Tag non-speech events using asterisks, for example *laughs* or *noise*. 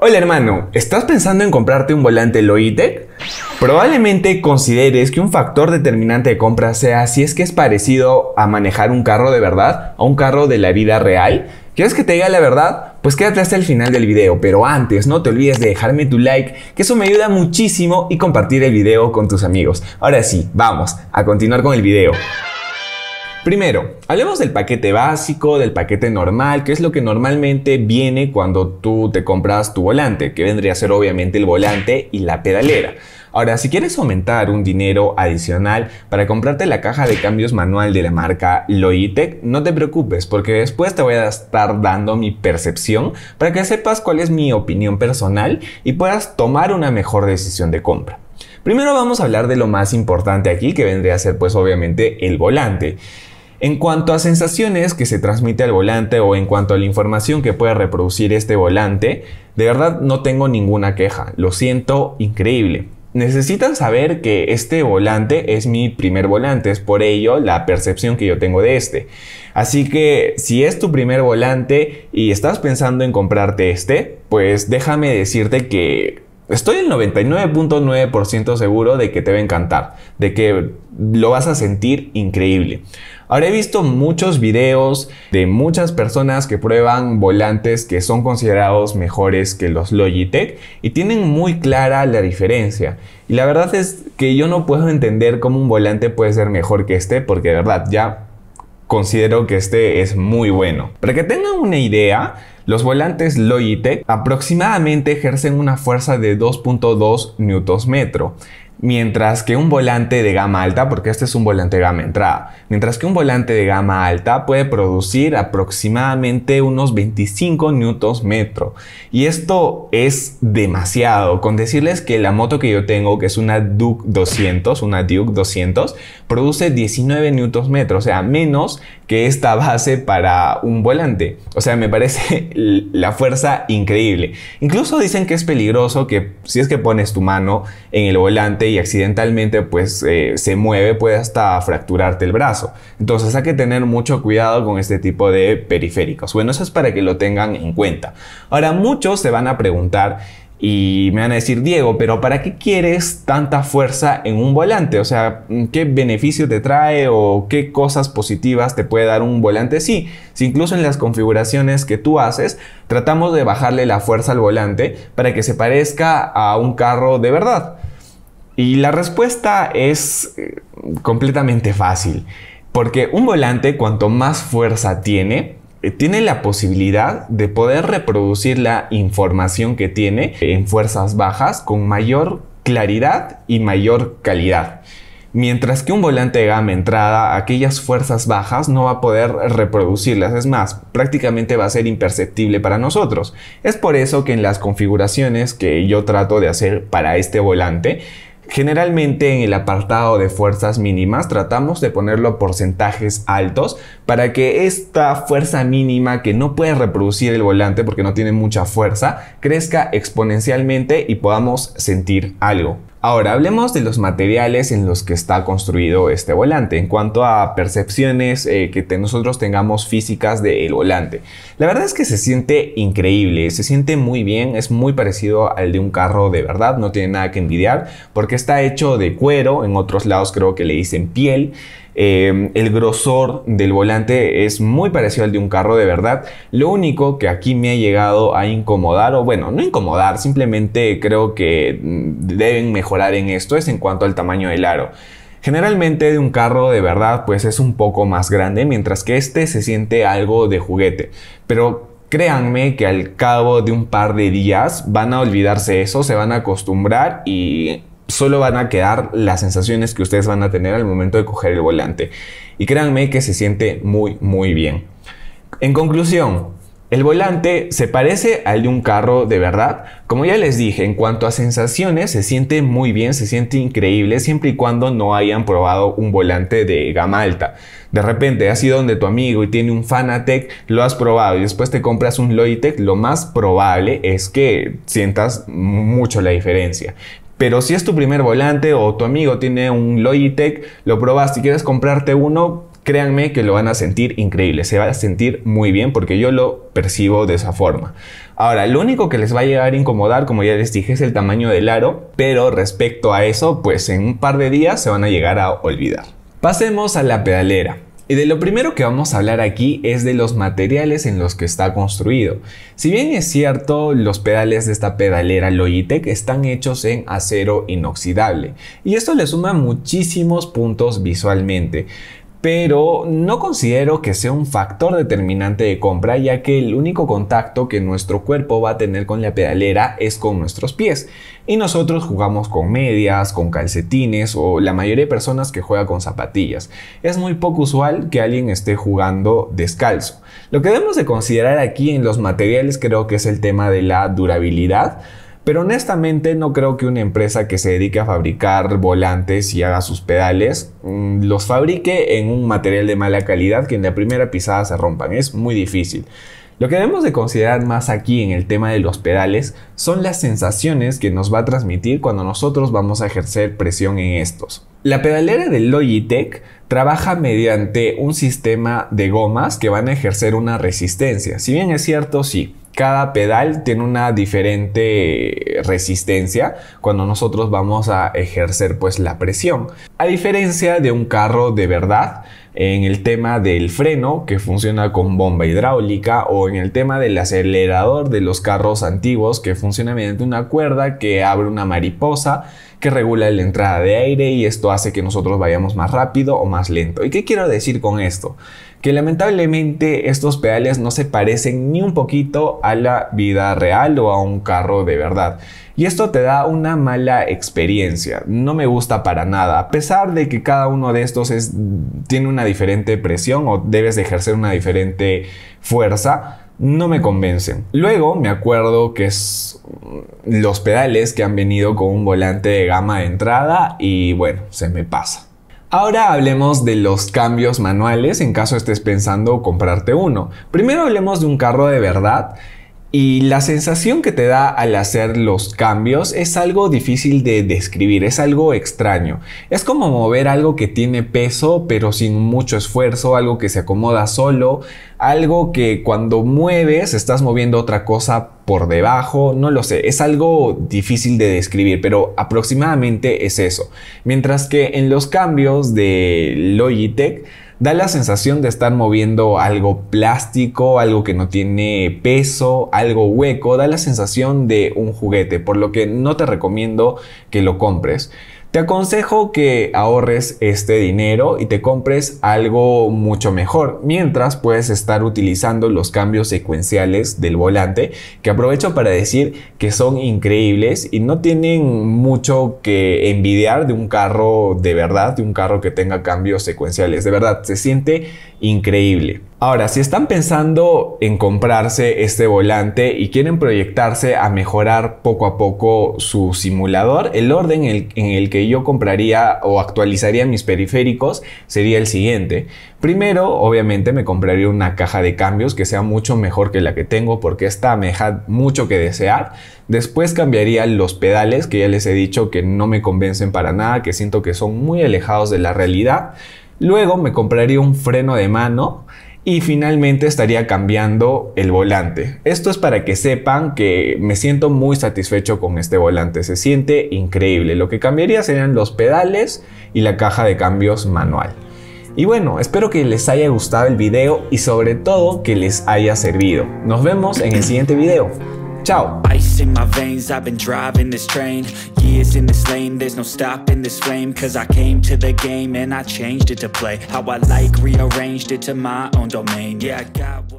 Hola hermano, ¿estás pensando en comprarte un volante Loitec? Probablemente consideres que un factor determinante de compra sea si es que es parecido a manejar un carro de verdad, a un carro de la vida real. ¿Quieres que te diga la verdad? Pues quédate hasta el final del video, pero antes no te olvides de dejarme tu like, que eso me ayuda muchísimo y compartir el video con tus amigos. Ahora sí, vamos a continuar con el video. Primero, hablemos del paquete básico, del paquete normal, que es lo que normalmente viene cuando tú te compras tu volante, que vendría a ser obviamente el volante y la pedalera. Ahora, si quieres aumentar un dinero adicional para comprarte la caja de cambios manual de la marca Logitech, no te preocupes porque después te voy a estar dando mi percepción para que sepas cuál es mi opinión personal y puedas tomar una mejor decisión de compra. Primero vamos a hablar de lo más importante aquí que vendría a ser pues obviamente el volante. En cuanto a sensaciones que se transmite al volante o en cuanto a la información que puede reproducir este volante, de verdad no tengo ninguna queja, lo siento increíble. Necesitan saber que este volante es mi primer volante, es por ello la percepción que yo tengo de este. Así que si es tu primer volante y estás pensando en comprarte este, pues déjame decirte que Estoy el 99.9% seguro de que te va a encantar, de que lo vas a sentir increíble. Ahora he visto muchos videos de muchas personas que prueban volantes que son considerados mejores que los Logitech y tienen muy clara la diferencia. Y la verdad es que yo no puedo entender cómo un volante puede ser mejor que este porque de verdad ya considero que este es muy bueno. Para que tengan una idea, los volantes Logitech aproximadamente ejercen una fuerza de 2.2 Nm. Mientras que un volante de gama alta, porque este es un volante de gama entrada, mientras que un volante de gama alta puede producir aproximadamente unos 25 Nm Y esto es demasiado. Con decirles que la moto que yo tengo, que es una Duke 200, una Duke 200, produce 19 Nm o sea, menos que esta base para un volante. O sea, me parece *laughs* la fuerza increíble. Incluso dicen que es peligroso que si es que pones tu mano en el volante y accidentalmente pues eh, se mueve puede hasta fracturarte el brazo. Entonces hay que tener mucho cuidado con este tipo de periféricos. Bueno, eso es para que lo tengan en cuenta. Ahora muchos se van a preguntar y me van a decir, Diego, pero ¿para qué quieres tanta fuerza en un volante? O sea, ¿qué beneficio te trae o qué cosas positivas te puede dar un volante? Sí, si incluso en las configuraciones que tú haces, tratamos de bajarle la fuerza al volante para que se parezca a un carro de verdad. Y la respuesta es eh, completamente fácil, porque un volante cuanto más fuerza tiene, eh, tiene la posibilidad de poder reproducir la información que tiene en fuerzas bajas con mayor claridad y mayor calidad. Mientras que un volante de gama entrada, aquellas fuerzas bajas no va a poder reproducirlas, es más, prácticamente va a ser imperceptible para nosotros. Es por eso que en las configuraciones que yo trato de hacer para este volante, Generalmente en el apartado de fuerzas mínimas tratamos de ponerlo porcentajes altos para que esta fuerza mínima que no puede reproducir el volante porque no tiene mucha fuerza crezca exponencialmente y podamos sentir algo. Ahora hablemos de los materiales en los que está construido este volante, en cuanto a percepciones eh, que nosotros tengamos físicas del volante. La verdad es que se siente increíble, se siente muy bien, es muy parecido al de un carro de verdad, no tiene nada que envidiar, porque está hecho de cuero, en otros lados creo que le dicen piel. Em, el grosor del volante es muy parecido al de un carro de verdad. Lo único que aquí me ha llegado a incomodar, o bueno, no incomodar, simplemente creo que mm, deben mejorar en esto, es en cuanto al tamaño del aro. Generalmente de un carro de verdad pues es un poco más grande, mientras que este se siente algo de juguete. Pero créanme que al cabo de un par de días van a olvidarse eso, se van a acostumbrar y solo van a quedar las sensaciones que ustedes van a tener al momento de coger el volante. Y créanme que se siente muy, muy bien. En conclusión, el volante se parece al de un carro de verdad. Como ya les dije, en cuanto a sensaciones, se siente muy bien, se siente increíble, siempre y cuando no hayan probado un volante de gama alta. De repente has ido donde tu amigo y tiene un Fanatec, lo has probado y después te compras un Logitech, lo más probable es que sientas mucho la diferencia. Pero si es tu primer volante o tu amigo tiene un Logitech, lo probas, si quieres comprarte uno, créanme que lo van a sentir increíble, se va a sentir muy bien porque yo lo percibo de esa forma. Ahora, lo único que les va a llegar a incomodar, como ya les dije, es el tamaño del aro, pero respecto a eso, pues en un par de días se van a llegar a olvidar. Pasemos a la pedalera. Y de lo primero que vamos a hablar aquí es de los materiales en los que está construido. Si bien es cierto, los pedales de esta pedalera Logitech están hechos en acero inoxidable y esto le suma muchísimos puntos visualmente pero no considero que sea un factor determinante de compra ya que el único contacto que nuestro cuerpo va a tener con la pedalera es con nuestros pies y nosotros jugamos con medias, con calcetines o la mayoría de personas que juega con zapatillas. Es muy poco usual que alguien esté jugando descalzo. Lo que debemos de considerar aquí en los materiales creo que es el tema de la durabilidad pero honestamente no creo que una empresa que se dedique a fabricar volantes y haga sus pedales mm, los fabrique en un material de mala calidad que en la primera pisada se rompan. Es muy difícil. Lo que debemos de considerar más aquí en el tema de los pedales son las sensaciones que nos va a transmitir cuando nosotros vamos a ejercer presión en estos. La pedalera de Logitech trabaja mediante un sistema de gomas que van a ejercer una resistencia. Si bien es cierto, sí, cada pedal tiene una diferente resistencia cuando nosotros vamos a ejercer pues la presión. A diferencia de un carro de verdad, en el tema del freno que funciona con bomba hidráulica o en el tema del acelerador de los carros antiguos que funciona mediante una cuerda que abre una mariposa que regula la entrada de aire y esto hace que nosotros vayamos más rápido o más lento. ¿Y qué quiero decir con esto? Que lamentablemente estos pedales no se parecen ni un poquito a la vida real o a un carro de verdad. Y esto te da una mala experiencia. No me gusta para nada. A pesar de que cada uno de estos es, tiene una diferente presión o debes de ejercer una diferente fuerza, no me convencen. Luego me acuerdo que es los pedales que han venido con un volante de gama de entrada y bueno, se me pasa. Ahora hablemos de los cambios manuales en caso estés pensando comprarte uno. Primero hablemos de un carro de verdad y la sensación que te da al hacer los cambios es algo difícil de describir, es algo extraño. Es como mover algo que tiene peso pero sin mucho esfuerzo, algo que se acomoda solo, algo que cuando mueves estás moviendo otra cosa por debajo, no lo sé, es algo difícil de describir, pero aproximadamente es eso. Mientras que en los cambios de Logitech, da la sensación de estar moviendo algo plástico, algo que no tiene peso, algo hueco, da la sensación de un juguete, por lo que no te recomiendo que lo compres. Te aconsejo que ahorres este dinero y te compres algo mucho mejor, mientras puedes estar utilizando los cambios secuenciales del volante, que aprovecho para decir que son increíbles y no tienen mucho que envidiar de un carro de verdad, de un carro que tenga cambios secuenciales. De verdad, se siente increíble. Ahora, si están pensando en comprarse este volante y quieren proyectarse a mejorar poco a poco su simulador, el orden en el, que yo compraría o actualizaría mis periféricos sería el siguiente. Primero, obviamente, me compraría una caja de cambios que sea mucho mejor que la que tengo porque esta me deja mucho que desear. Después cambiaría los pedales que ya les he dicho que no me convencen para nada, que siento que son muy alejados de la realidad. Luego me compraría un freno de mano y finalmente estaría cambiando el volante. Esto es para que sepan que me siento muy satisfecho con este volante, se siente increíble. Lo que cambiaría serían los pedales y la caja de cambios manual. Y bueno, espero que les haya gustado el video y sobre todo que les haya servido. Nos vemos en el siguiente video. Ciao. Ice in my veins, I've been driving this train. Years in this lane, there's no stopping this flame. Cause I came to the game and I changed it to play. How I like, rearranged it to my own domain. Yeah, I got what